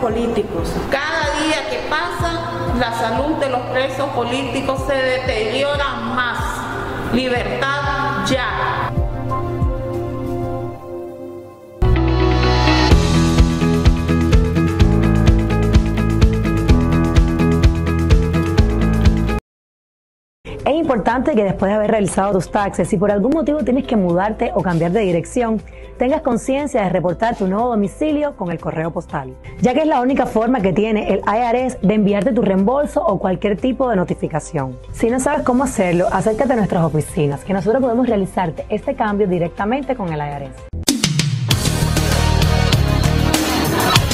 políticos. Cada día que pasa, la salud de los presos políticos se deteriora más. Libertad ya. Es importante que después de haber realizado tus taxes, si por algún motivo tienes que mudarte o cambiar de dirección, tengas conciencia de reportar tu nuevo domicilio con el correo postal, ya que es la única forma que tiene el IRS de enviarte tu reembolso o cualquier tipo de notificación. Si no sabes cómo hacerlo, acércate a nuestras oficinas, que nosotros podemos realizarte este cambio directamente con el IRS.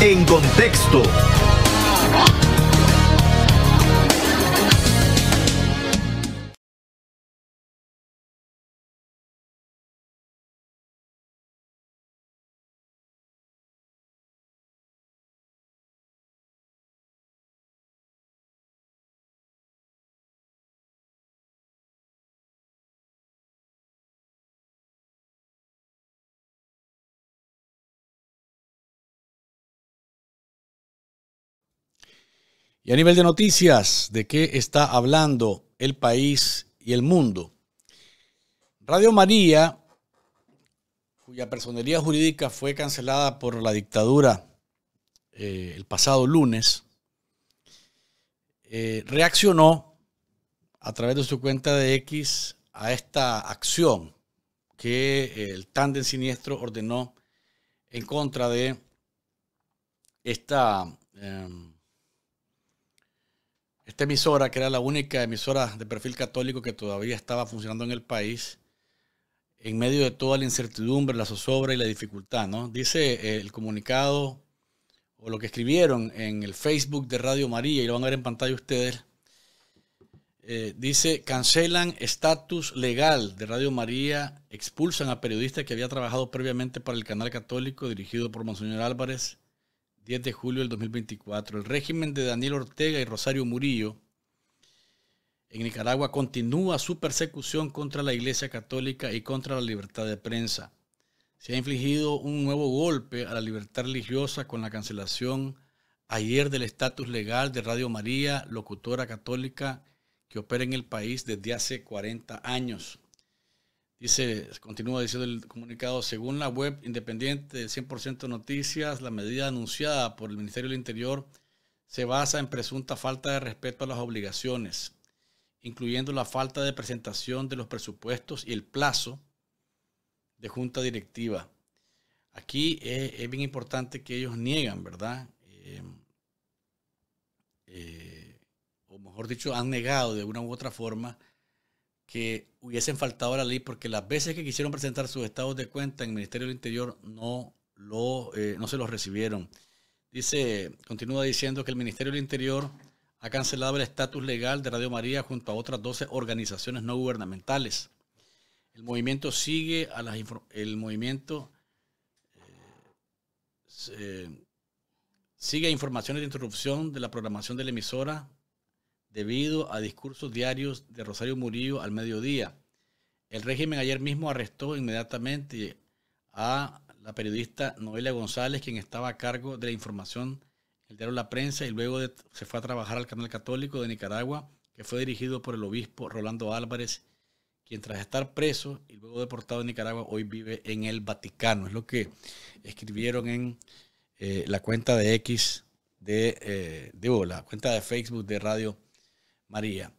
En contexto. Y a nivel de noticias, ¿de qué está hablando el país y el mundo? Radio María, cuya personería jurídica fue cancelada por la dictadura eh, el pasado lunes, eh, reaccionó a través de su cuenta de X a esta acción que eh, el tándem siniestro ordenó en contra de esta... Em, esta emisora, que era la única emisora de perfil católico que todavía estaba funcionando en el país, en medio de toda la incertidumbre, la zozobra y la dificultad, ¿no? Dice eh, el comunicado o lo que escribieron en el Facebook de Radio María, y lo van a ver en pantalla ustedes, eh, dice, cancelan estatus legal de Radio María, expulsan a periodistas que había trabajado previamente para el canal católico dirigido por Monseñor Álvarez 10 de julio del 2024, el régimen de Daniel Ortega y Rosario Murillo en Nicaragua continúa su persecución contra la Iglesia Católica y contra la libertad de prensa. Se ha infligido un nuevo golpe a la libertad religiosa con la cancelación ayer del estatus legal de Radio María, locutora católica que opera en el país desde hace 40 años. Dice, continúa diciendo el comunicado, según la web independiente de 100% Noticias, la medida anunciada por el Ministerio del Interior se basa en presunta falta de respeto a las obligaciones, incluyendo la falta de presentación de los presupuestos y el plazo de junta directiva. Aquí eh, es, bien importante que ellos niegan, ¿verdad? Eh, eh, o mejor dicho, han negado de una u otra forma que hubiesen faltado a la ley porque las veces que quisieron presentar sus estados de cuenta en el Ministerio del Interior no, lo, eh, no se los recibieron. Dice, continúa diciendo que el Ministerio del Interior ha cancelado el estatus legal de Radio María junto a otras 12 organizaciones no gubernamentales. El movimiento sigue a las el movimiento eh, sigue informaciones de interrupción de la programación de la emisora debido a discursos diarios de Rosario Murillo al mediodía. El régimen ayer mismo arrestó inmediatamente a la periodista Noelia González, quien estaba a cargo de la información el diario La Prensa y luego se fue a trabajar al canal católico de Nicaragua, que fue dirigido por el obispo Rolando Álvarez, quien tras estar preso y luego deportado de Nicaragua, hoy vive en el Vaticano. Es lo que escribieron en eh, la cuenta de X de, eh, la cuenta de Facebook de Radio María.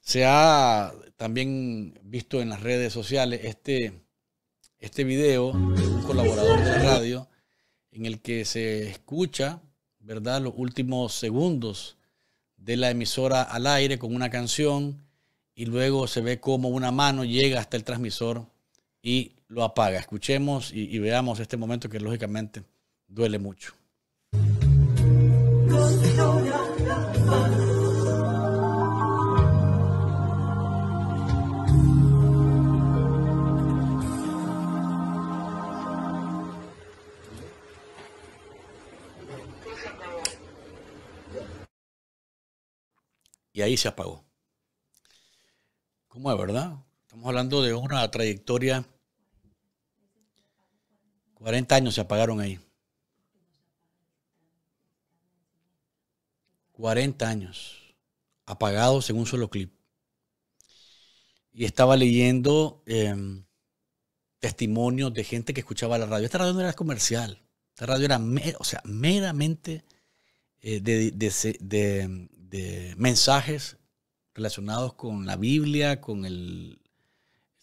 Se ha también visto en las redes sociales este, este video de un colaborador de la radio en el que se escucha, ¿verdad?, los últimos segundos de la emisora al aire con una canción y luego se ve como una mano llega hasta el transmisor y lo apaga. Escuchemos y, y veamos este momento que lógicamente duele mucho. y ahí se apagó. ¿Cómo es, verdad? Estamos hablando de una trayectoria. 40 años se apagaron ahí. 40 años apagados en un solo clip. Y estaba leyendo em, testimonios de gente que escuchaba la radio. Esta radio no era comercial. Esta radio era, o sea, meramente eh, de, eh, mensajes relacionados con la Biblia, con el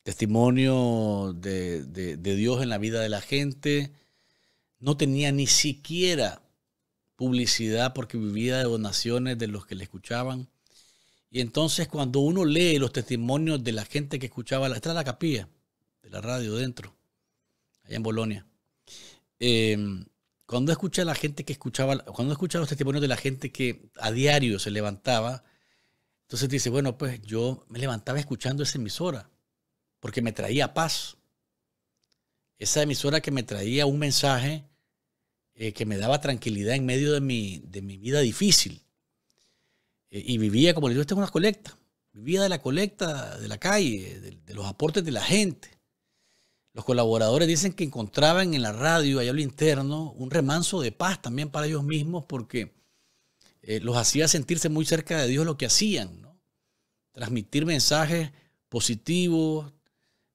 testimonio de, Dios en la vida de la gente. No tenía ni siquiera publicidad porque vivía de donaciones de los que le escuchaban. Y entonces cuando uno lee los testimonios de la gente que escuchaba, la la capilla de la radio dentro, allá en Bolonia. Eh, cuando escuché a la gente que escuchaba, cuando los testimonios de la gente que a diario se levantaba, entonces dice, bueno, pues yo me levantaba escuchando esa emisora, porque me traía paz. Esa emisora que me traía un mensaje eh, que me daba tranquilidad en medio de mi, de mi vida difícil. Eh, y vivía, como le digo, esto es una colecta. Vivía de la colecta de la calle, de los aportes de la gente. Los colaboradores dicen que encontraban en la radio, allá lo interno, un remanso de paz también para ellos mismos porque eh, los hacía sentirse muy cerca de Dios lo que hacían, transmitir mensajes positivos,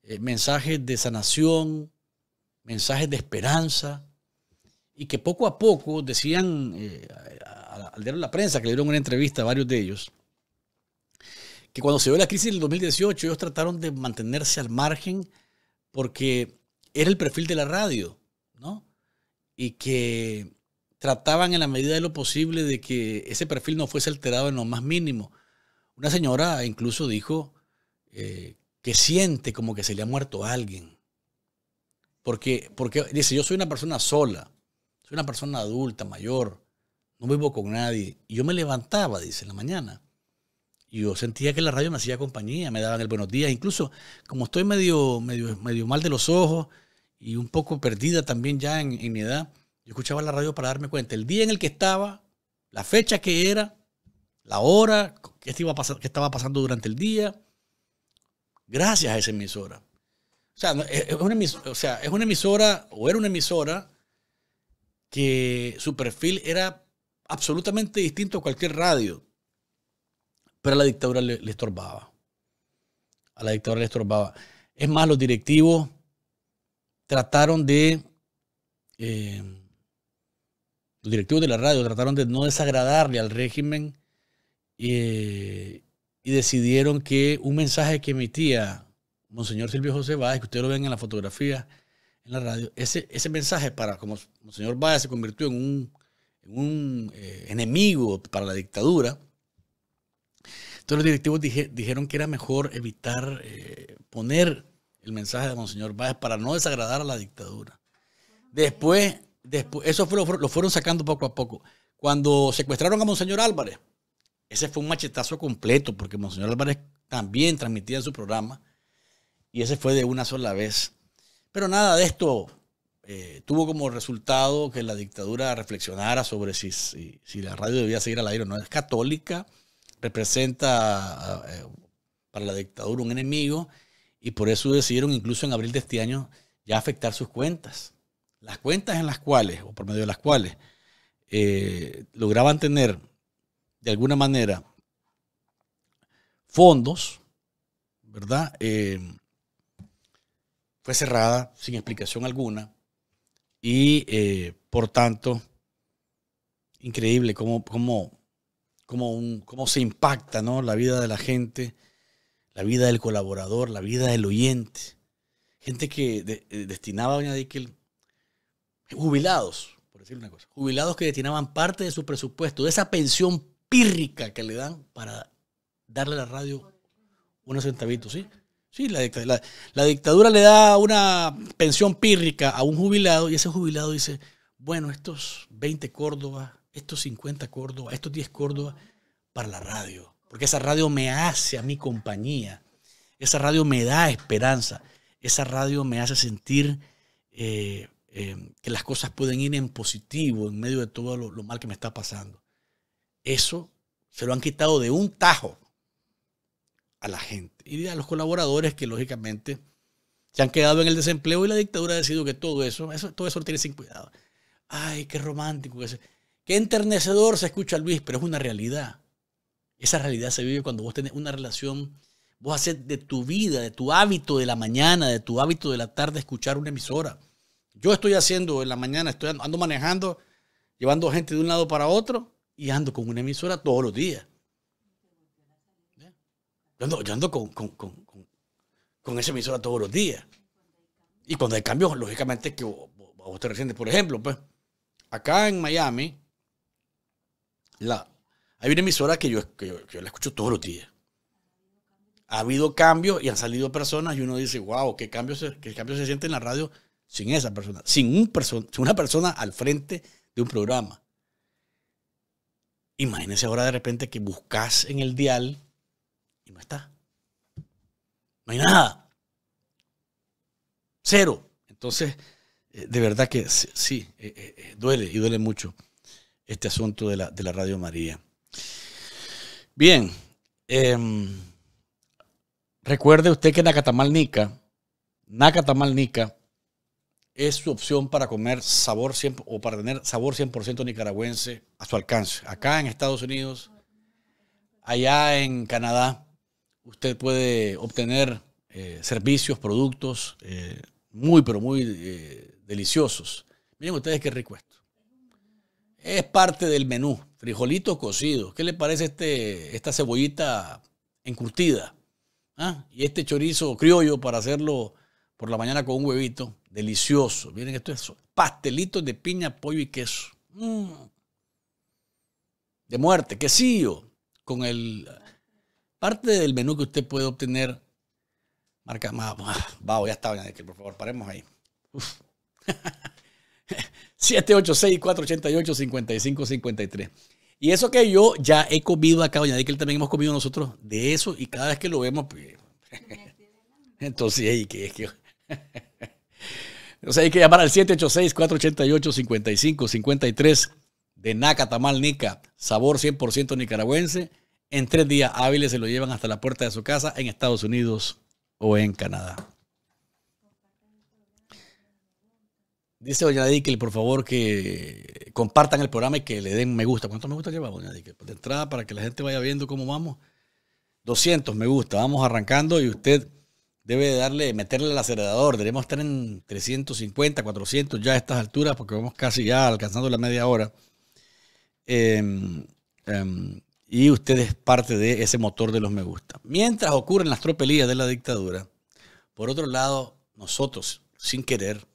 eh, mensajes de sanación, mensajes de esperanza, y que poco a poco decían eh, al leer La Prensa, que le dieron una entrevista a varios de ellos, que cuando se dio la crisis del 2018, ellos trataron de mantenerse al margen porque era el perfil de la radio, ¿no? Y que trataban en la medida de lo posible de que ese perfil no fuese alterado en lo más mínimo. Una señora incluso dijo eh, que siente como que se le ha muerto a alguien. Porque, porque dice, yo soy una persona sola, soy una persona adulta, mayor, no vivo con nadie. Y yo me levantaba, dice, en la mañana, yo sentía que la radio me hacía compañía, me daban el buenos días. Incluso, como estoy medio, medio, medio mal de los ojos y un poco perdida también ya en, mi edad, yo escuchaba la radio para darme cuenta. El día en el que estaba, la fecha que era, la hora, qué, estaba pasando durante el día. Gracias a esa emisora. O sea, e, una emisora, o sea, es una emisora, o era una emisora que su perfil era absolutamente distinto a cualquier radio a la dictadura le, estorbaba. A la dictadura le estorbaba. Es más, los directivos trataron de... Eh, los directivos de la radio trataron de no desagradarle al régimen eh, y decidieron que un mensaje que emitía Monseñor Silvio José Báez, que ustedes lo ven en la fotografía, en la radio, ese, ese mensaje para, como Monseñor Báez se convirtió en un, un eh, enemigo para la dictadura, entonces los directivos dijeron que era mejor evitar eh, poner el mensaje de Monseñor Báez para no desagradar a la dictadura. Después, eso lo, fueron sacando poco a poco. Cuando secuestraron a Monseñor Álvarez, ese fue un machetazo completo, porque Monseñor Álvarez también transmitía su programa, y ese fue de una sola vez. Pero nada de esto eh, tuvo como resultado que la dictadura reflexionara sobre si, si la radio debía seguir al aire o no. Es católica, representa eh, para la dictadura un enemigo y por eso decidieron incluso en abril de este año ya afectar sus cuentas. Las cuentas en las cuales, o por medio de las cuales, eh, lograban tener de alguna manera fondos, ¿verdad? Eh, fue cerrada sin explicación alguna y por tanto, increíble cómo, cómo cómo, un, cómo se impacta ¿no? la vida de la gente, la vida del colaborador, la vida del oyente. Gente que eh, destinaba Doña Dickel, jubilados, por decir una cosa, jubilados que destinaban parte de su presupuesto, de esa pensión pírrica que le dan para darle a la radio unos centavitos, ¿sí? Sí, la, la, dictadura le da una pensión pírrica a un jubilado y ese jubilado dice, bueno, estos 20 Córdobas estos 50 Córdoba, estos 10 Córdoba para la radio, porque esa radio me hace a mi compañía, esa radio me da esperanza, esa radio me hace sentir eh, eh, que las cosas pueden ir en positivo en medio de todo lo, mal que me está pasando. Eso se lo han quitado de un tajo a la gente y a los colaboradores que lógicamente se han quedado en el desempleo y la dictadura ha decidido que todo eso, todo eso lo tiene sin cuidado. Ay, qué romántico. Qué enternecedor se escucha Luis, pero es una realidad. Esa realidad se vive cuando vos tenés una relación, vos haces de tu vida, de tu hábito de la mañana, de tu hábito de la tarde escuchar una emisora. Yo estoy haciendo en la mañana, estoy ando manejando, llevando gente de un lado para otro y ando con una emisora todos los días. Yo ando, con, esa emisora todos los días. Y cuando hay cambios, lógicamente que vos, vos te Por ejemplo, pues, acá en Miami, la, hay una emisora que yo, que la escucho todos los días. Ha habido cambios y han salido personas y uno dice, wow, qué cambio se, qué cambio se siente en la radio sin esa persona, sin, un sin una persona al frente de un programa. Imagínense ahora de repente que buscas en el dial y no está. No hay nada. Cero. Entonces, eh, de verdad que sí, eh, eh, duele y duele mucho este asunto de la, Radio María. Bien, em, recuerde usted que Nacatamalnica, Nacatamalnica es su opción para comer sabor 100, o para tener sabor 100% nicaragüense a su alcance. Acá en Estados Unidos, allá en Canadá, usted puede obtener eh, servicios, productos eh, muy, pero muy eh, deliciosos. Miren ustedes qué rico es parte del menú. Frijolitos cocidos. ¿Qué le parece este, esta cebollita encurtida? ¿Ah? Y este chorizo criollo para hacerlo por la mañana con un huevito. Delicioso. Miren, esto pastelitos de piña, pollo y queso. Mm. De muerte, quesillo. Con el. Parte del menú que usted puede obtener. Marca más. Vamos, ya está, que por favor, paremos ahí. 786-488-5553. Y eso que yo ya he comido acá, doña que también hemos comido nosotros de eso, y cada vez que lo vemos, pues, entonces, hay que llamar al 786-488-5553 de Naca Tamal Nica, sabor 100% nicaragüense. En tres días hábiles se lo llevan hasta la puerta de su casa en Estados Unidos o en Canadá. Dice Doña Dickel, por favor, que compartan el programa y que le den me gusta. ¿Cuántos me gusta lleva, Doña Dickel? De entrada, para que la gente vaya viendo cómo vamos. 200 me gusta. Vamos arrancando y usted debe darle, meterle el acelerador. Debemos estar en 350, 400 ya a estas alturas, porque vamos casi ya alcanzando la media hora. Em, em, y usted es parte de ese motor de los me gusta. Mientras ocurren las tropelías de la dictadura, por otro lado, nosotros, sin querer,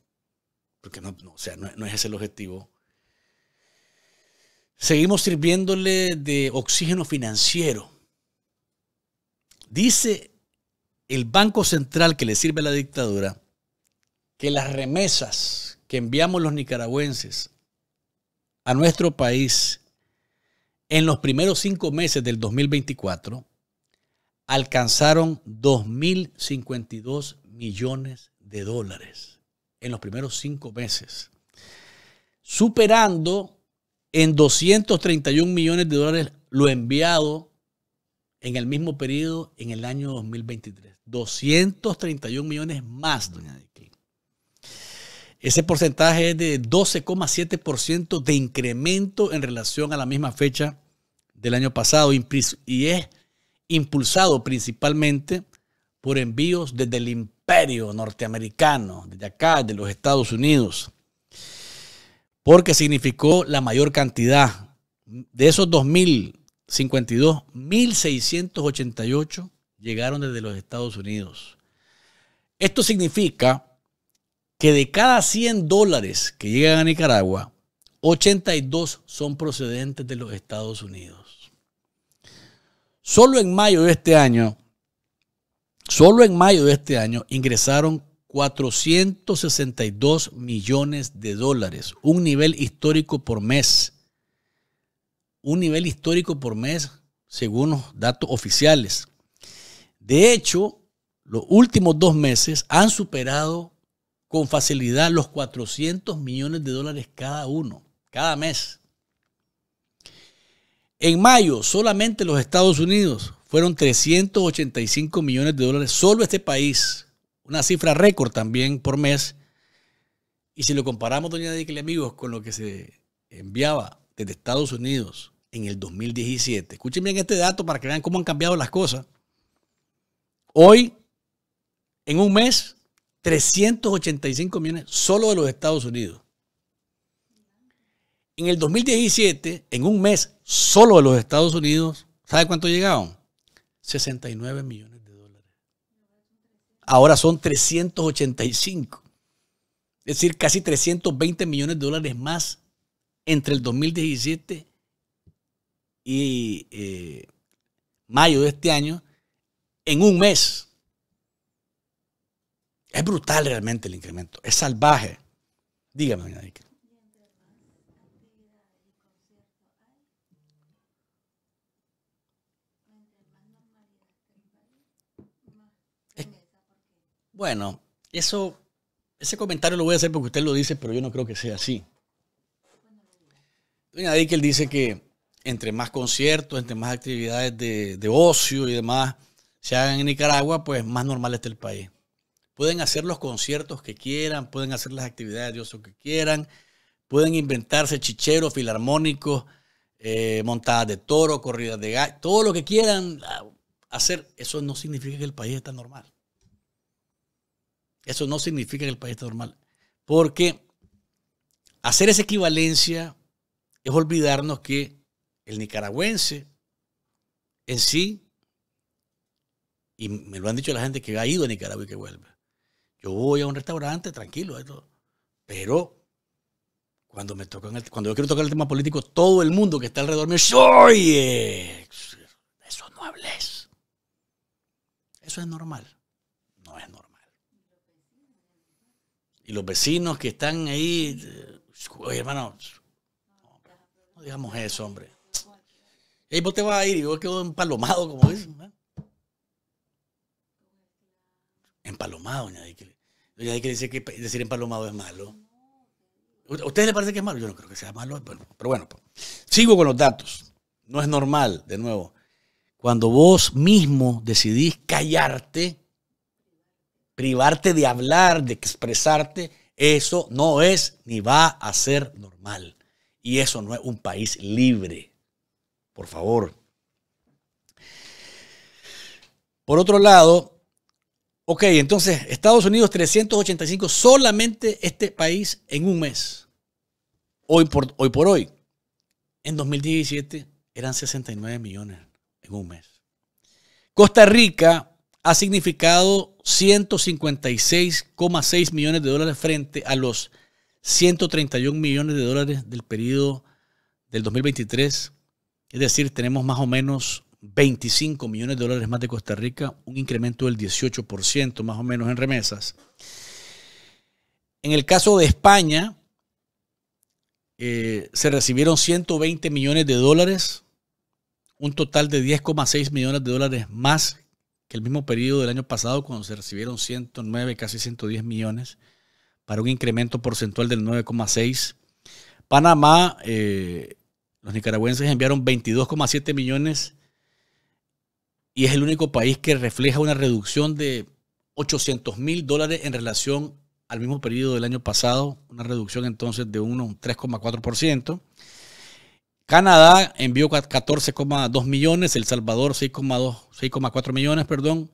porque no, sea, no, es ese el objetivo. Seguimos sirviéndole de oxígeno financiero. Dice el Banco Central que le sirve a la dictadura que las remesas que enviamos los nicaragüenses a nuestro país en los primeros cinco meses del 2024 alcanzaron 2.052 millones de dólares en los primeros cinco meses, superando en 231 millones de dólares lo enviado en el mismo periodo en el año 2023. 231 millones más, doña aquí Ese porcentaje es de 12,7% de incremento en relación a la misma fecha del año pasado y es impulsado principalmente por envíos desde el imperio norteamericano, de acá, de los Estados Unidos, porque significó la mayor cantidad. De esos 2.052, 1.688 llegaron desde los Estados Unidos. Esto significa que de cada 100 dólares que llegan a Nicaragua, 82 son procedentes de los Estados Unidos. Solo en mayo de este año, Solo en mayo de este año ingresaron 462 millones de dólares, un nivel histórico por mes. Un nivel histórico por mes, según los datos oficiales. De hecho, los últimos dos meses han superado con facilidad los 400 millones de dólares cada uno, cada mes. En mayo, solamente los Estados Unidos fueron 385 millones de dólares solo este país, una cifra récord también por mes. Y si lo comparamos, doña y amigos, con lo que se enviaba desde Estados Unidos en el 2017, escuchen bien este dato para que vean cómo han cambiado las cosas. Hoy, en un mes, 385 millones solo de los Estados Unidos. En el 2017, en un mes solo de los Estados Unidos, ¿sabe cuánto llegaron? 69 millones de dólares. Ahora son 385. Es decir, casi 320 millones de dólares más entre el 2017 y eh, mayo de este año en un mes. Es brutal realmente el incremento. Es salvaje. Dígame, Mike. Bueno, eso, ese comentario lo voy a hacer porque usted lo dice, pero yo no creo que sea así. Doña Dickel dice que entre más conciertos, entre más actividades de, ocio y demás se hagan en Nicaragua, pues más normal está el país. Pueden hacer los conciertos que quieran, pueden hacer las actividades de ocio que quieran, pueden inventarse chicheros, filarmónicos, eh, montadas de toro, corridas de gallo, todo lo que quieran ah, hacer. Eso no significa que el país está normal. Eso no significa que el país está normal. Porque hacer esa equivalencia es olvidarnos que el nicaragüense en sí, y me lo han dicho la gente que ha ido a Nicaragua y que vuelve, yo voy a un restaurante tranquilo, pero cuando me tocan cuando yo quiero tocar el tema político, todo el mundo que está alrededor me dice, oye, eso no hables. Eso es normal. No es normal los vecinos que están ahí, oye, hermano, no digamos eso, hombre. Y vos te vas a ir y vos quedo empalomado, como dicen. ¿eh? Empalomado, doña Doña dice que decir empalomado es malo. ¿A ustedes le parece que es malo? Yo no creo que sea malo, pero, bueno. Pues. Sigo con los datos. No es normal, de nuevo. Cuando vos mismo decidís callarte, privarte de hablar, de expresarte, eso no es ni va a ser normal. Y eso no es un país libre. Por favor. Por otro lado, ok, entonces Estados Unidos 385 solamente este país en un mes. Hoy por hoy. Por hoy. En 2017 eran 69 millones en un mes. Costa Rica ha significado 156,6 millones de dólares frente a los 131 millones de dólares del periodo del 2023. Es decir, tenemos más o menos 25 millones de dólares más de Costa Rica, un incremento del 18% más o menos en remesas. En el caso de España, eh, se recibieron 120 millones de dólares, un total de 10,6 millones de dólares más el mismo periodo del año pasado, cuando se recibieron 109, casi 110 millones, para un incremento porcentual del 9,6. Panamá, eh, los nicaragüenses enviaron 22,7 millones y es el único país que refleja una reducción de 800 mil dólares en relación al mismo periodo del año pasado, una reducción entonces de un 3,4%. Canadá envió 14,2 millones, El Salvador 6,4 millones, perdón,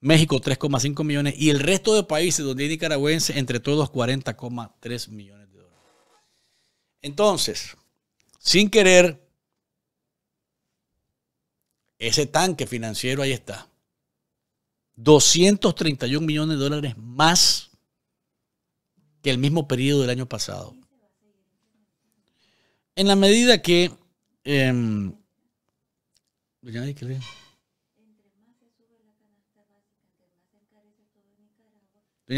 México 3,5 millones y el resto de países donde hay nicaragüenses, entre todos 40,3 millones de dólares. Entonces, sin querer, ese tanque financiero ahí está. 231 millones de dólares más que el mismo periodo del año pasado en la medida que... Eh, Doña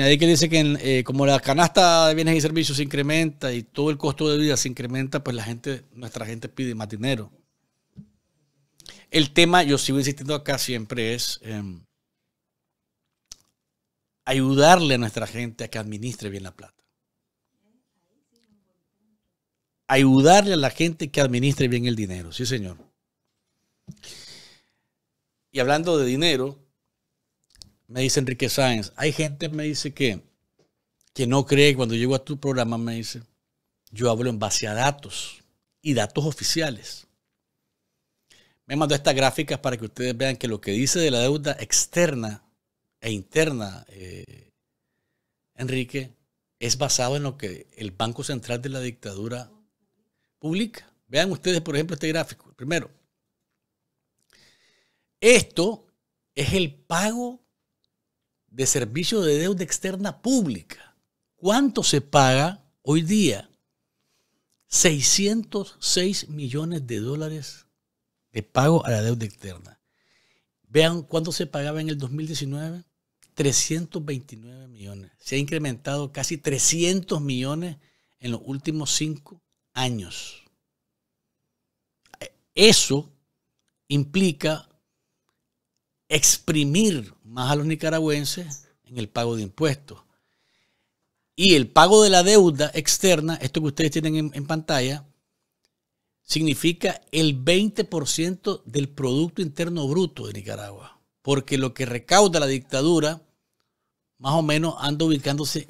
Dique dice que eh, como la canasta de bienes y servicios se incrementa y todo el costo de vida se incrementa, pues la gente, nuestra gente pide más dinero. El tema, yo sigo insistiendo acá siempre, es em, ayudarle a nuestra gente a que administre bien la plata ayudarle a la gente que administre bien el dinero. Sí, señor. Y hablando de dinero, me dice Enrique Sáenz, hay gente, me dice que, que no cree cuando llego a tu programa, me dice, yo hablo en base a datos y datos oficiales. Me mandó estas gráficas para que ustedes vean que lo que dice de la deuda externa e interna, eh, Enrique, es basado en lo que el Banco Central de la dictadura Vean ustedes, por ejemplo, este gráfico. Primero, esto es el pago de servicio de deuda externa pública. ¿Cuánto se paga hoy día? 606 millones de dólares de pago a la deuda externa. Vean cuánto se pagaba en el 2019. 329 millones. Se ha incrementado casi 300 millones en los últimos cinco años. Eso implica exprimir más a los nicaragüenses en el pago de impuestos. Y el pago de la deuda externa, esto que ustedes tienen en, pantalla, significa el 20% del Producto Interno Bruto de Nicaragua. Porque lo que recauda la dictadura, más o menos anda ubicándose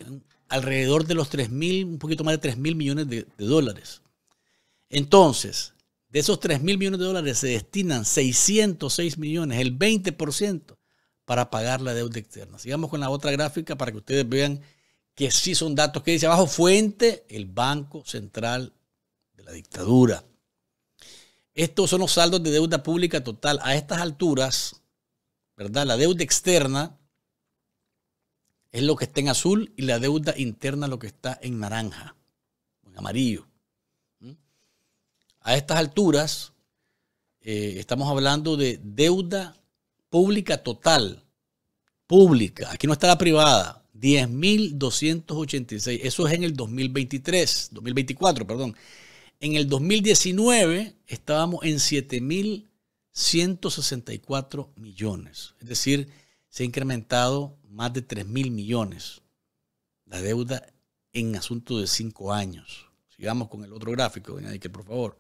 alrededor de los 3 mil, un poquito más de 3 mil millones de, dólares. Entonces, de esos 3 mil millones de dólares se destinan 606 millones, el 20%, para pagar la deuda externa. Sigamos con la otra gráfica para que ustedes vean que sí son datos que dice abajo fuente, el Banco Central de la Dictadura. Estos son los saldos de deuda pública total. A estas alturas, ¿verdad? La deuda externa es lo que está en azul y la deuda interna lo que está en naranja, en amarillo. ¿Mm? A estas alturas eh, estamos hablando de deuda pública total, pública, aquí no está la privada, 10.286, eso es en el 2023, 2024, perdón. En el 2019 estábamos en 7.164 millones, es decir, se ha incrementado más de 3 mil millones la deuda en asunto de 5 años. Sigamos con el otro gráfico, doña que por favor.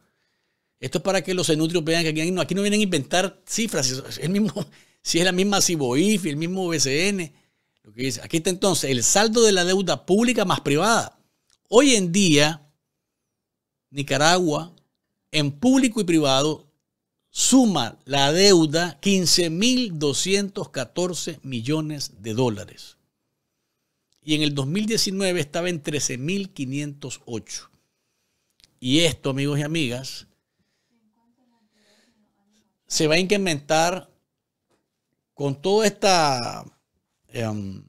Esto es para que los enutrios vean que aquí no, vienen a inventar cifras. el mismo, si es la misma CIBOIF, el mismo BCN. Lo que dice. Aquí está entonces el saldo de la deuda pública más privada. Hoy en día, Nicaragua, en público y privado, suma la deuda 15.214 millones de dólares. Y en el 2019 estaba en 13.508. Y esto, amigos y amigas, se va a incrementar con toda esta... Em,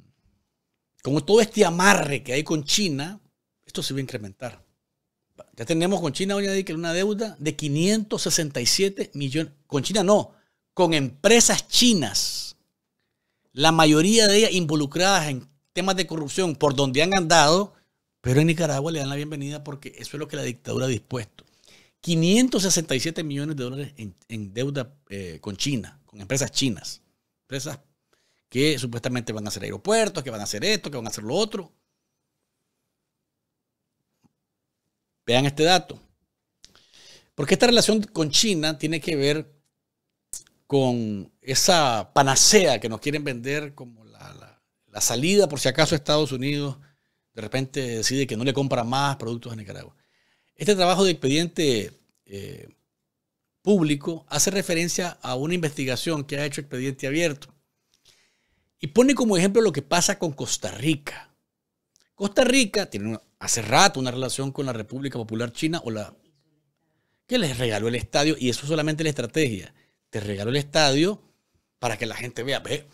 todo este amarre que hay con China, esto se va a incrementar. Ya tenemos con China hoy una deuda de 567 millones. Con China no, con empresas chinas. La mayoría de ellas involucradas en temas de corrupción por donde han andado, pero en Nicaragua le dan la bienvenida porque eso es lo que la dictadura ha dispuesto. 567 millones de dólares en, deuda eh, con China, con empresas chinas. Empresas que supuestamente van a hacer aeropuertos, que van a hacer esto, que van a hacer lo otro. Vean este dato. Porque esta relación con China tiene que ver con esa panacea que nos quieren vender como la, salida por si acaso Estados Unidos de repente decide que no le compra más productos a Nicaragua. Este trabajo de expediente eh, público hace referencia a una investigación que ha hecho expediente abierto y pone como ejemplo lo que pasa con Costa Rica. Costa Rica tiene una, hace rato una relación con la República Popular China o la que les regaló el estadio y eso es solamente la estrategia. Te regaló el estadio para que la gente vea, ve,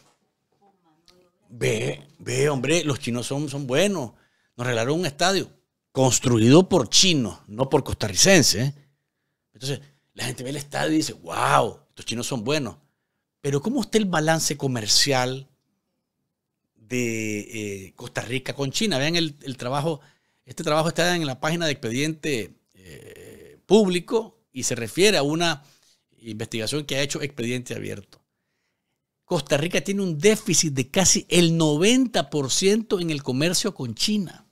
ve, ve, hombre, los chinos son, son buenos. Nos regalaron un estadio construido por chinos, no por costarricenses. ¿eh?". Entonces, la gente ve el estadio y dice, wow, estos chinos son buenos. Pero ¿cómo está el balance comercial de eh, Costa Rica con China? Vean el, el trabajo este trabajo está en la página de expediente eh, público y se refiere a una investigación que ha hecho expediente abierto. Costa Rica tiene un déficit de casi el 90% en el comercio con China.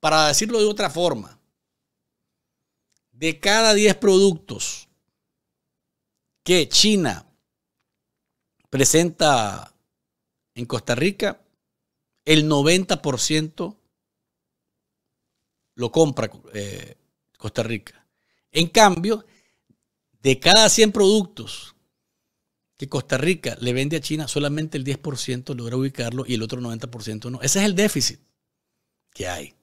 Para decirlo de otra forma, de cada 10 productos que China presenta en Costa Rica, el 90% lo compra eh, Costa Rica. En cambio, de cada 100 productos que Costa Rica le vende a China, solamente el 10% logra ubicarlo y el otro 90% no. Ese es el déficit que hay.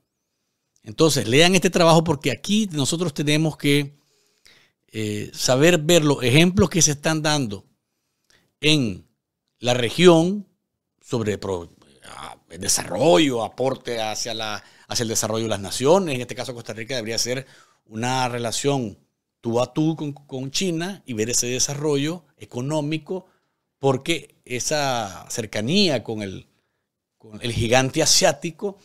Entonces, lean este trabajo porque aquí nosotros tenemos que eh, saber ver los ejemplos que se están dando en la región sobre desarrollo, aporte hacia la hacia el desarrollo de las naciones. En este caso, Costa Rica debería ser una relación tú a tú con, China y ver ese desarrollo económico, porque esa cercanía con con el gigante asiático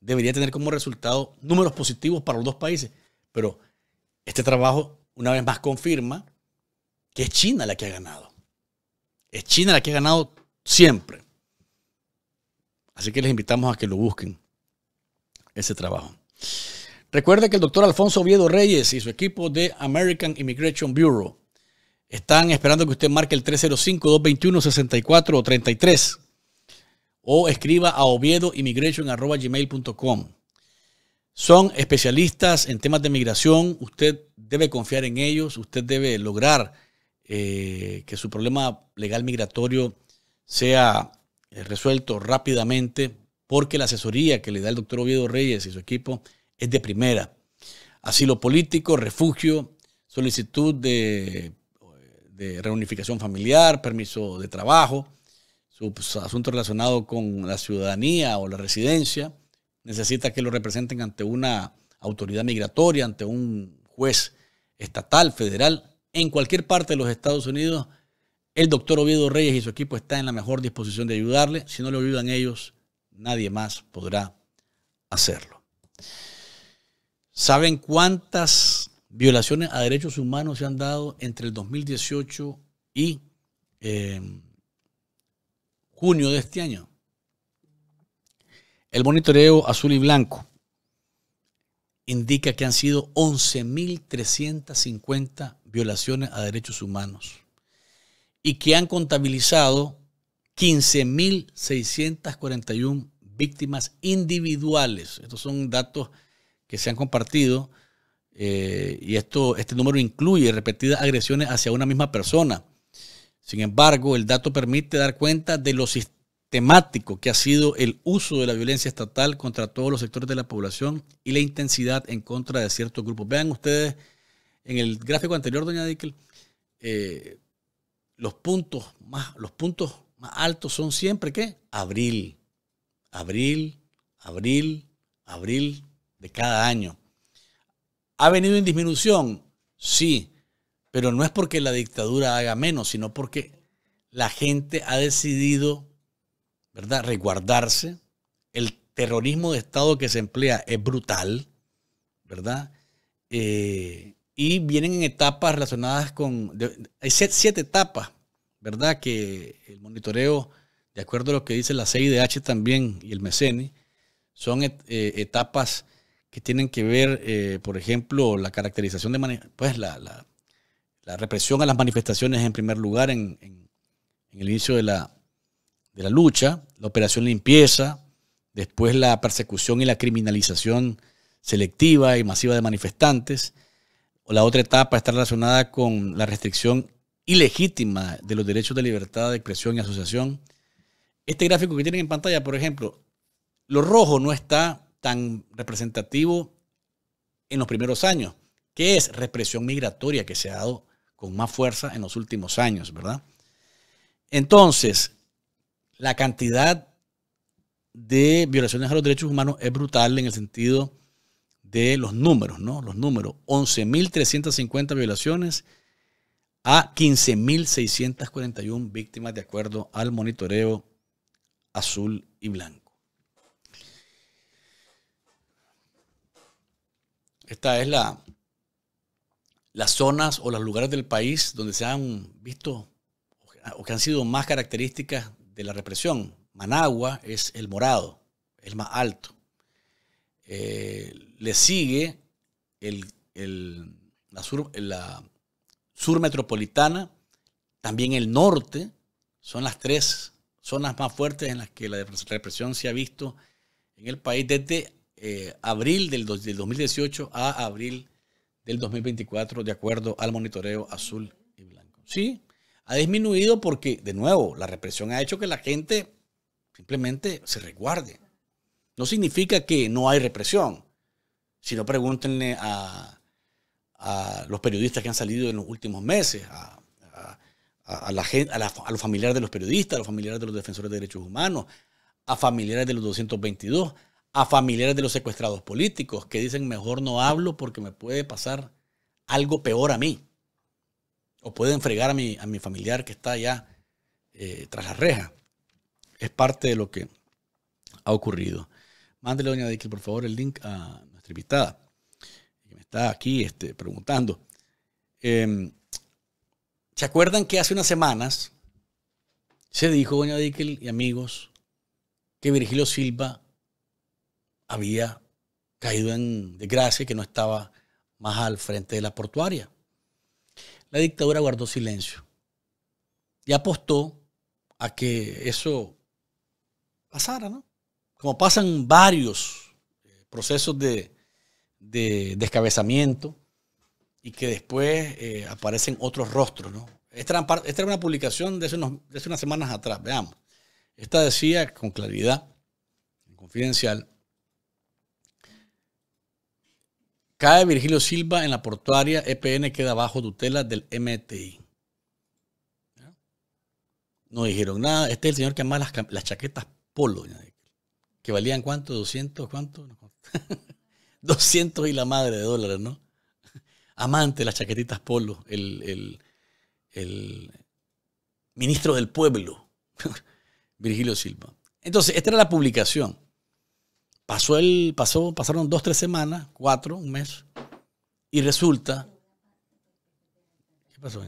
debería tener como resultado números positivos para los dos países. Pero este trabajo, una vez más, confirma que es China la que ha ganado. Es China la que ha ganado siempre. Así que les invitamos a que lo busquen ese trabajo. Recuerde que el doctor Alfonso Oviedo Reyes y su equipo de American Immigration Bureau están esperando que usted marque el 305-221-6433 o escriba a gmail.com. Son especialistas en temas de migración. Usted debe confiar en ellos. Usted debe lograr eh, que su problema legal migratorio sea eh, resuelto rápidamente porque la asesoría que le da el doctor Oviedo Reyes y su equipo es de primera. Asilo político, refugio, solicitud de, reunificación familiar, permiso de trabajo, pues, asuntos relacionados con la ciudadanía o la residencia, necesita que lo representen ante una autoridad migratoria, ante un juez estatal, federal, en cualquier parte de los Estados Unidos, el doctor Oviedo Reyes y su equipo están en la mejor disposición de ayudarle. Si no le ayudan ellos, nadie más podrá hacerlo. ¿Saben cuántas violaciones a derechos humanos se han dado entre el 2018 y em, junio de este año? El monitoreo azul y blanco indica que han sido 11.350 violaciones a derechos humanos y que han contabilizado 15.641 víctimas individuales. Estos son datos que se han compartido eh, y esto, este número incluye repetidas agresiones hacia una misma persona. Sin embargo, el dato permite dar cuenta de lo sistemático que ha sido el uso de la violencia estatal contra todos los sectores de la población y la intensidad en contra de ciertos grupos. Vean ustedes en el gráfico anterior, doña Dickel, eh, los puntos más, los puntos más altos son siempre que abril, abril, abril, abril de cada año. ¿Ha venido en disminución? Sí, pero no es porque la dictadura haga menos, sino porque la gente ha decidido, ¿verdad?, resguardarse. El terrorismo de Estado que se emplea es brutal, ¿verdad? Eh, y vienen en etapas relacionadas con... hay siete etapas ¿verdad? Que el monitoreo, de acuerdo a lo que dice la CIDH también y el MECENI, son eh, etapas que tienen que ver, eh, por ejemplo, la caracterización de, pues, la, represión a las manifestaciones en primer lugar en, el inicio de la, de la lucha, la operación limpieza, después la persecución y la criminalización selectiva y masiva de manifestantes. o La otra etapa está relacionada con la restricción ilegítima de los derechos de libertad de expresión y asociación. Este gráfico que tienen en pantalla, por ejemplo, lo rojo no está tan representativo en los primeros años, que es represión migratoria que se ha dado con más fuerza en los últimos años, ¿verdad? Entonces, la cantidad de violaciones a los derechos humanos es brutal en el sentido de los números, ¿no? Los números, 11.350 violaciones a 15.641 víctimas de acuerdo al monitoreo azul y blanco. Esta es la las zonas o los lugares del país donde se han visto o que han sido más características de la represión. Managua es el morado, el más alto. Eh, le sigue el, el, la, la, sur metropolitana, también el norte, son las tres zonas más fuertes en las que la represión se ha visto en el país desde eh, abril del, 2018 a abril del 2024, de acuerdo al monitoreo azul y blanco. Sí, ha disminuido porque, de nuevo, la represión ha hecho que la gente simplemente se resguarde. No significa que no hay represión. Si no, pregúntenle a a los periodistas que han salido en los últimos meses, a, la a, los familiares de los periodistas, a los familiares de los defensores de derechos humanos, a familiares de los 222, a familiares de los secuestrados políticos que dicen mejor no hablo porque me puede pasar algo peor a mí. O pueden fregar a mi, familiar que está allá eh, tras la reja. Es parte de lo que ha ocurrido. Mándele, doña Dickel, por favor, el link a nuestra invitada aquí este, preguntando. Em, ¿Se acuerdan que hace unas semanas se dijo, doña Dickel y amigos, que Virgilio Silva había caído en desgracia y que no estaba más al frente de la portuaria? La dictadura guardó silencio y apostó a que eso pasara, ¿no? Como pasan varios eh, procesos de, de descabezamiento y que después eh, aparecen otros rostros. ¿no? Esta, era una publicación de hace, de unas semanas atrás, veamos. Esta decía con claridad, confidencial, Cae Virgilio Silva en la portuaria, EPN queda bajo tutela del MTI. No dijeron nada. Este es el señor que amaba las, chaquetas polo, que valían cuánto, 200, cuánto. 200 y la madre de dólares, ¿no? Amante de las chaquetitas polo, el, el, el ministro del pueblo, Virgilio Silva. Entonces, esta era la publicación. Pasó el, pasó, pasaron dos, tres semanas, cuatro, un mes, y resulta. ¿Qué pasó,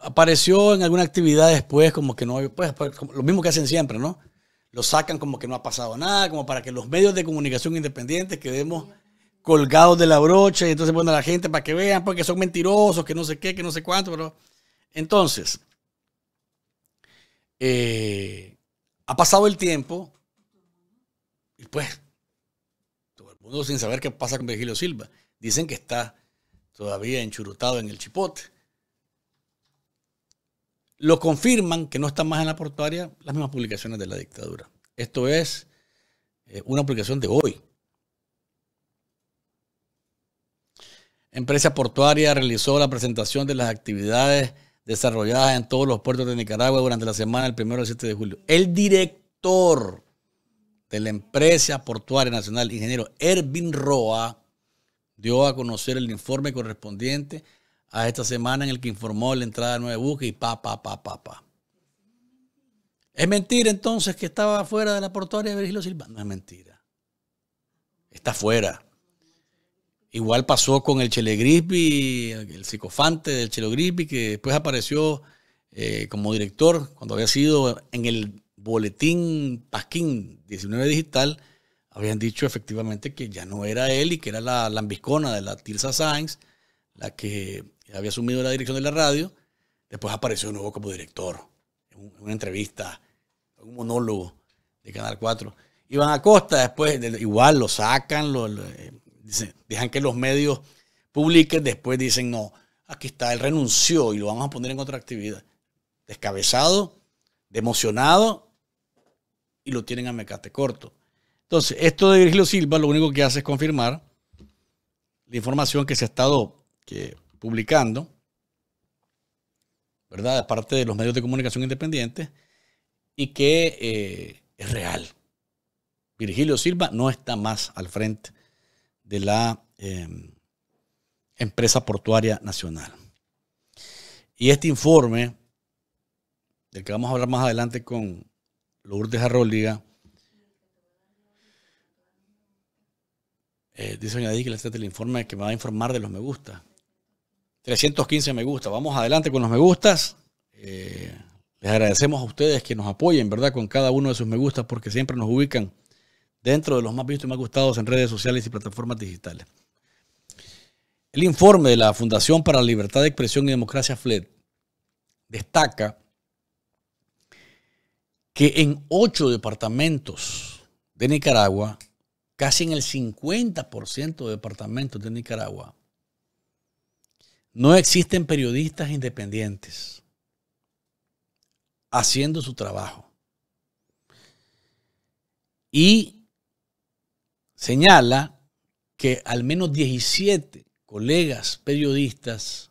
apareció en alguna actividad después, como que no, pues, pues lo mismo que hacen siempre, ¿no? Lo sacan como que no ha pasado nada, como para que los medios de comunicación independientes quedemos colgados de la brocha y entonces ponen a la gente para que vean, porque pues, son mentirosos, que no sé qué, que no sé cuánto, pero... Entonces, eh, ha pasado el tiempo y pues todo el mundo sin saber qué pasa con Virgilio Silva. Dicen que está todavía enchurutado en el chipote lo confirman que no están más en la portuaria las mismas publicaciones de la dictadura. Esto es eh, una publicación de hoy. Empresa Portuaria realizó la presentación de las actividades desarrolladas en todos los puertos de Nicaragua durante la semana del 1 al 7 de julio. El director de la empresa portuaria nacional, ingeniero Ervin Roa, dio a conocer el informe correspondiente a esta semana en el que informó la entrada de nueve buques y pa, pa, pa, pa, pa. ¿Es mentira entonces que estaba fuera de la portuaria de Virgilio Silva? No es mentira. Está fuera. Igual pasó con el Grisby, el psicofante del Grisby, que después apareció eh, como director cuando había sido en el boletín Pasquín 19 Digital. Habían dicho efectivamente que ya no era él y que era la lambiscona de la Tilsa Sainz la que había asumido la dirección de la radio, después apareció de nuevo como director, en una entrevista, un monólogo de Canal 4. Iván Acosta, después igual lo sacan, lo, eh, dejan que los medios publiquen, después dicen, no, aquí está, él renunció y lo vamos a poner en otra actividad. Descabezado, democionado y lo tienen a mecate corto. Entonces, esto de Virgilio Silva lo único que hace es confirmar la información que se ha estado, que publicando, ¿verdad? Aparte de los medios de comunicación independientes, y que eh, es real. Virgilio Silva no está más al frente de la em, empresa portuaria nacional. Y este informe, del que vamos a hablar más adelante con Lourdes Arróliga, eh, dice doña que le trata el informe que me va a informar de los me gusta. 315 me gusta. Vamos adelante con los me gustas. Eh, les agradecemos a ustedes que nos apoyen, ¿verdad? Con cada uno de sus me gustas porque siempre nos ubican dentro de los más vistos y más gustados en redes sociales y plataformas digitales. El informe de la Fundación para la Libertad de Expresión y Democracia FLED destaca que en ocho departamentos de Nicaragua, casi en el 50% de departamentos de Nicaragua, no existen periodistas independientes haciendo su trabajo. Y señala que al menos 17 colegas periodistas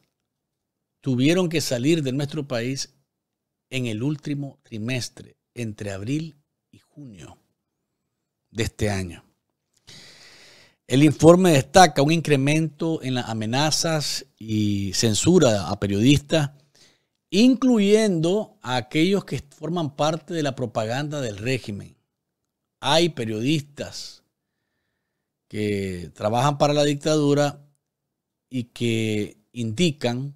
tuvieron que salir de nuestro país en el último trimestre, entre abril y junio de este año. El informe destaca un incremento en las amenazas y censura a periodistas, incluyendo a aquellos que forman parte de la propaganda del régimen. Hay periodistas que trabajan para la dictadura y que indican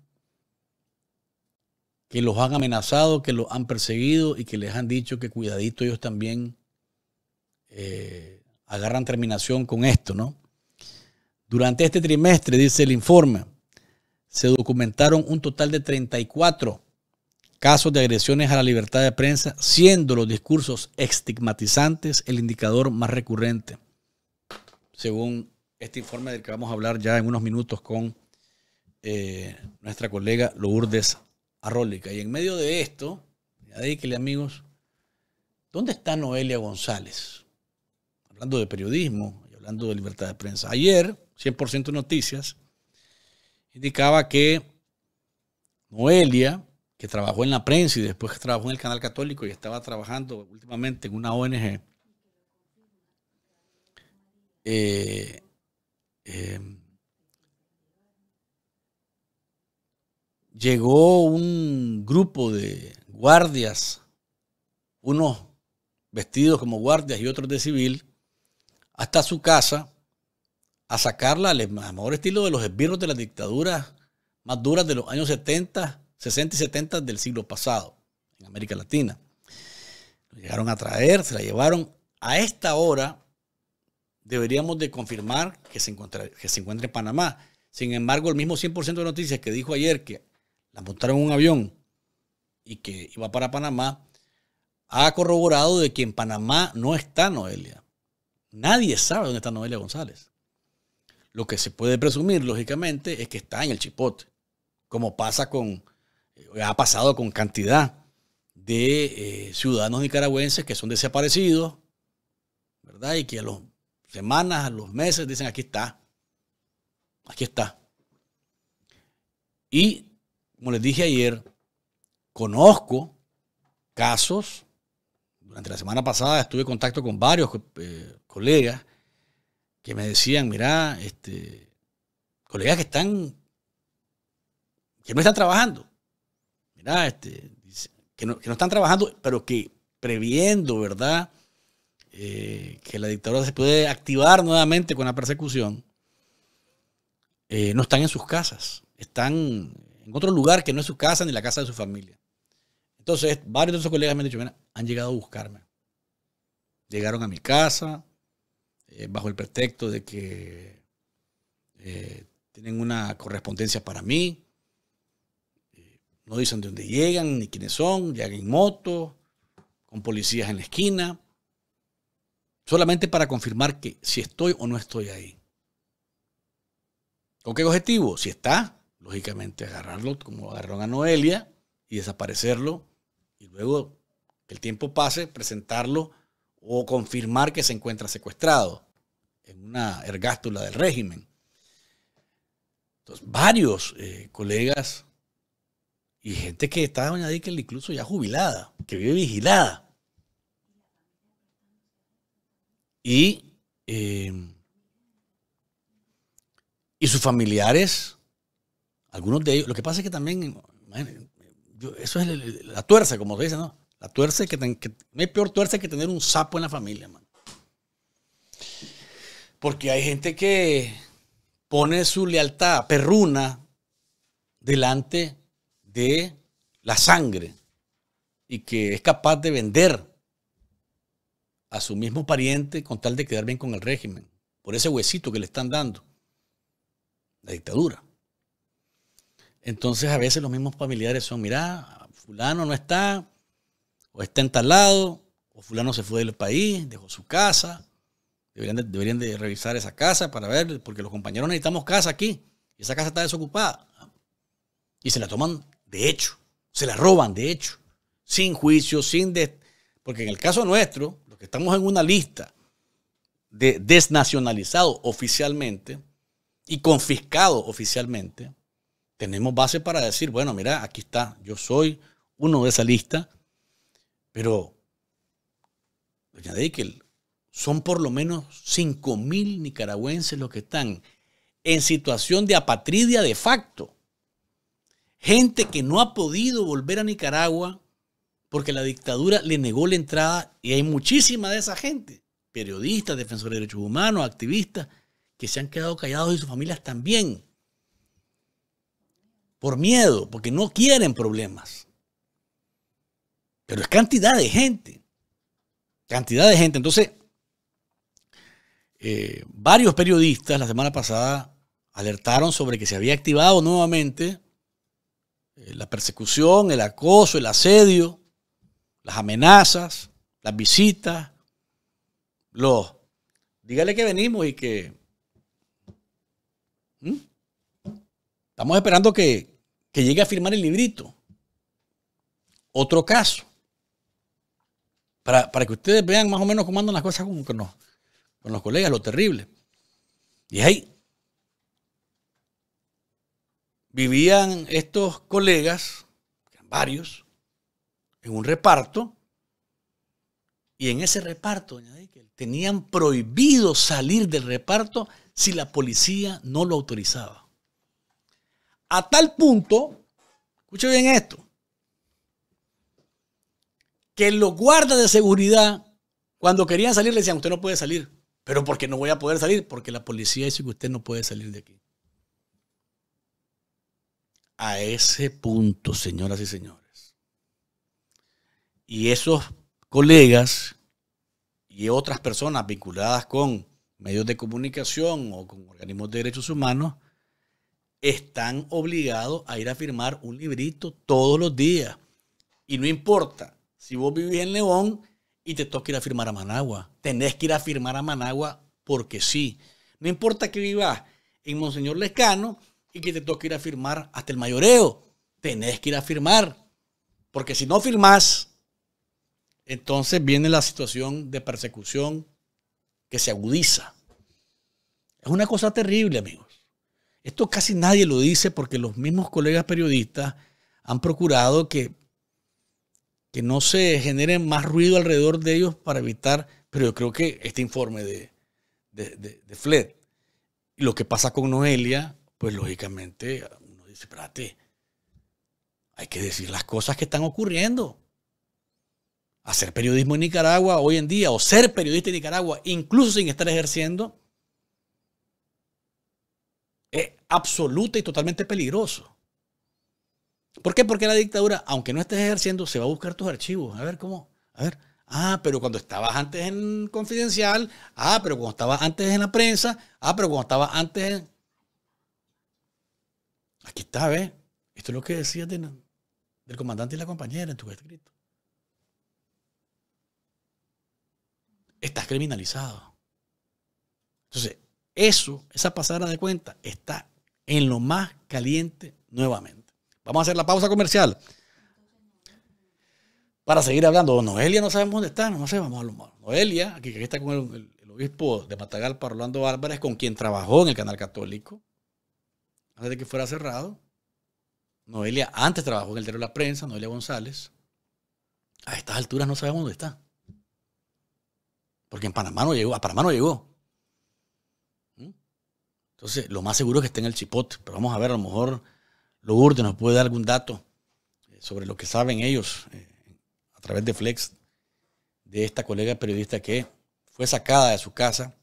que los han amenazado, que los han perseguido y que les han dicho que cuidadito ellos también eh, agarran terminación con esto, ¿no? Durante este trimestre, dice el informe, se documentaron un total de 34 casos de agresiones a la libertad de prensa, siendo los discursos estigmatizantes el indicador más recurrente, según este informe del que vamos a hablar ya en unos minutos con eh, nuestra colega Lourdes Arrólica. Y en medio de esto, dedíquele amigos, ¿dónde está Noelia González? Hablando de periodismo y hablando de libertad de prensa. Ayer 100% Noticias, indicaba que Noelia, que trabajó en la prensa y después que trabajó en el Canal Católico y estaba trabajando últimamente en una ONG, eh, eh, llegó un grupo de guardias, unos vestidos como guardias y otros de civil, hasta su casa a sacarla al mejor estilo de los esbirros de las dictaduras más duras de los años 70, 60 y 70 del siglo pasado en América Latina. Lo llegaron a traer, se la llevaron. A esta hora deberíamos de confirmar que se, encuentra, que se encuentra en Panamá. Sin embargo, el mismo 100% de noticias que dijo ayer que la montaron en un avión y que iba para Panamá, ha corroborado de que en Panamá no está Noelia. Nadie sabe dónde está Noelia González. Lo que se puede presumir, lógicamente, es que está en el chipote, como pasa con, eh, ha pasado con cantidad de eh, ciudadanos nicaragüenses que son desaparecidos, ¿verdad? Y que a las semanas, a los meses dicen, aquí está, aquí está. Y, como les dije ayer, conozco casos, durante la semana pasada estuve en contacto con varios eh, colegas que me decían, mira, este, colegas que están, que no están trabajando, mirá, este, que, no, están trabajando, pero que previendo, ¿verdad? Eh, que la dictadura se puede activar nuevamente con la persecución, eh, no están en sus casas, están en otro lugar que no es su casa ni la casa de su familia. Entonces, varios de esos colegas me han dicho, mira, han llegado a buscarme. Llegaron a mi casa, eh, bajo el pretexto de que eh, tienen una correspondencia para mí. Eh, no dicen de dónde llegan, ni quiénes son, llegan en moto, con policías en la esquina, solamente para confirmar que si estoy o no estoy ahí. ¿Con qué objetivo? Si está, lógicamente agarrarlo como agarraron a Noelia y desaparecerlo y luego que el tiempo pase, presentarlo o confirmar que se encuentra secuestrado en una ergástula del régimen. Entonces, varios eh, colegas y gente que está, doña incluso ya jubilada, que vive vigilada. Y, em, y sus familiares, algunos de ellos, lo que pasa es que también, eso es la tuerza, como se dice, ¿no? La tuerza que, que no hay peor tuerza que tener un sapo en la familia, man. Porque hay gente que pone su lealtad perruna delante de la sangre y que es capaz de vender a su mismo pariente con tal de quedar bien con el régimen, por ese huesito que le están dando, la dictadura. Entonces a veces los mismos familiares son, mira, fulano no está, o está entalado, o fulano se fue del país, dejó su casa, Deberían de, revisar esa casa para ver, porque los compañeros necesitamos casa aquí. Y esa casa está desocupada. Y se la toman de hecho. Se la roban de hecho. Sin juicio, sin... De... Porque en el caso nuestro, los que estamos en una lista de desnacionalizados oficialmente y confiscado oficialmente, tenemos base para decir, bueno, mira, aquí está, yo soy uno de esa lista, pero, doña Deikel, son por lo menos 5.000 mil nicaragüenses los que están en situación de apatridia de facto. Gente que no ha podido volver a Nicaragua porque la dictadura le negó la entrada y hay muchísima de esa gente, periodistas, defensores de derechos humanos, activistas, que se han quedado callados y sus familias también, por miedo, porque no quieren problemas. Pero es cantidad de gente, cantidad de gente. Entonces, eh, varios periodistas la semana pasada alertaron sobre que se había activado nuevamente eh, la persecución, el acoso, el asedio, las amenazas, las visitas, los... Dígale que venimos y que... ¿Mm? Estamos esperando que, llegue a firmar el librito. Otro caso. Para, que ustedes vean más o menos cómo andan las cosas con, no con los colegas, lo terrible. Y ahí vivían estos colegas, varios, en un reparto, y en ese reparto, doña tenían prohibido salir del reparto si la policía no lo autorizaba. A tal punto, escuche bien esto, que los guardas de seguridad, cuando querían salir, le decían, usted no puede salir. Pero porque no voy a poder salir, porque la policía dice que usted no puede salir de aquí. A ese punto, señoras y señores. Y esos colegas y otras personas vinculadas con medios de comunicación o con organismos de derechos humanos están obligados a ir a firmar un librito todos los días. Y no importa si vos vivís en León y te toca ir a firmar a Managua. Tenés que ir a firmar a Managua porque sí. No importa que vivas en Monseñor Lescano y que te toque ir a firmar hasta el mayoreo. Tenés que ir a firmar. Porque si no firmás, entonces viene la situación de persecución que se agudiza. Es una cosa terrible, amigos. Esto casi nadie lo dice porque los mismos colegas periodistas han procurado que que no se genere más ruido alrededor de ellos para evitar, pero yo creo que este informe de, de, de, Fled, lo que pasa con Noelia, pues lógicamente uno dice, espérate, hay que decir las cosas que están ocurriendo. Hacer periodismo en Nicaragua hoy en día, o ser periodista en Nicaragua, incluso sin estar ejerciendo, es absoluta y totalmente peligroso. ¿Por qué? Porque la dictadura, aunque no estés ejerciendo, se va a buscar tus archivos. A ver cómo, a ver. Ah, pero cuando estabas antes en confidencial, ah, pero cuando estabas antes en la prensa, ah, pero cuando estabas antes en... Aquí está, ¿ves? Esto es lo que decías del comandante y la compañera en tu escrito. Estás criminalizado. Entonces, eso, esa pasada de cuenta, está en lo más caliente nuevamente. Vamos a hacer la pausa comercial. Para seguir hablando, Noelia no sabemos dónde está, no sé, vamos a lo malo. Noelia, que aquí está con el, obispo de Matagalpa, Orlando Álvarez, con quien trabajó en el canal católico, antes de que fuera cerrado. Noelia antes trabajó en el diario de la prensa, Noelia González. A estas alturas no sabemos dónde está. Porque en Panamá no llegó, a Panamá no llegó. ¿Mm? Entonces, lo más seguro es que esté en el chipote, pero vamos a ver, a lo mejor Lourdes nos puede dar algún dato eh, sobre lo que saben ellos eh, a través de Flex, de esta colega periodista que fue sacada de su casa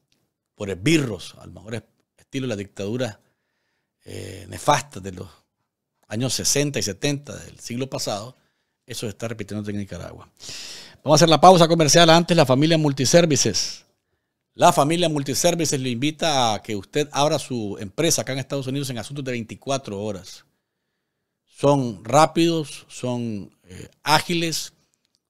por esbirros, al mejor estilo de la dictadura eh, nefasta de los años 60 y 70 del siglo pasado, eso se está repitiendo en Nicaragua. Vamos a hacer la pausa comercial antes, la familia Multiservices. La familia Multiservices le invita a que usted abra su empresa acá en Estados Unidos en asuntos de 24 horas son rápidos, son eh, ágiles,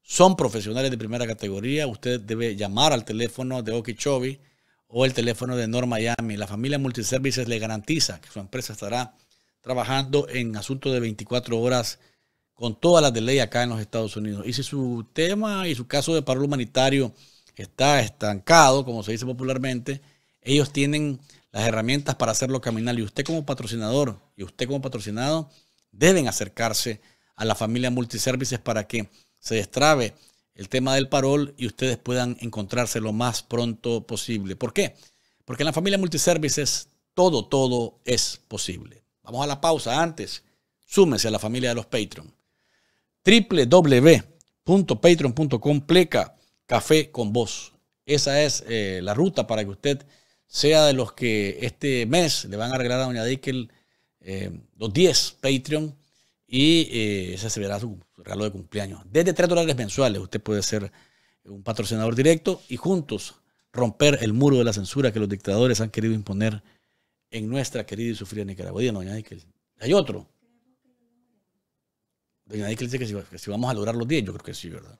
son profesionales de primera categoría. Usted debe llamar al teléfono de Okeechobee o el teléfono de North Miami. La familia Multiservices le garantiza que su empresa estará trabajando en asuntos de 24 horas con todas las de ley acá en los Estados Unidos. Y si su tema y su caso de paro humanitario está estancado, como se dice popularmente, ellos tienen las herramientas para hacerlo caminar. Y usted como patrocinador y usted como patrocinado deben acercarse a la familia Multiservices para que se destrabe el tema del parol y ustedes puedan encontrarse lo más pronto posible. ¿Por qué? Porque en la familia Multiservices todo, todo es posible. Vamos a la pausa antes. súmese a la familia de los Patreon. www.patreon.com pleca café con voz. Esa es eh, la ruta para que usted sea de los que este mes le van a arreglar a Doña Dickel eh, los 10 Patreon y eh, ese será su, regalo de cumpleaños. Desde 3 dólares mensuales usted puede ser un patrocinador directo y juntos romper el muro de la censura que los dictadores han querido imponer en nuestra querida y sufrida Nicaragua. doña Hay otro. Doña Ikel dice que si, vamos a lograr los 10, yo creo que sí, ¿verdad?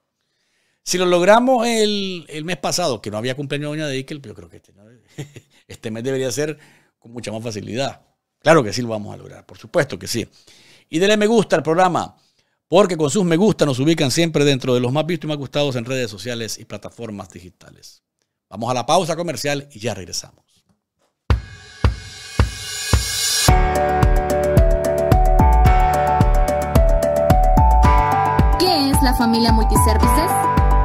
Si lo logramos el, mes pasado, que no había cumpleaños de doña Ikel, yo creo que este, este mes debería ser con mucha más facilidad. Claro que sí lo vamos a lograr, por supuesto que sí. Y denle me gusta al programa, porque con sus me gusta nos ubican siempre dentro de los más vistos y más gustados en redes sociales y plataformas digitales. Vamos a la pausa comercial y ya regresamos. ¿Qué es la familia Multiservices?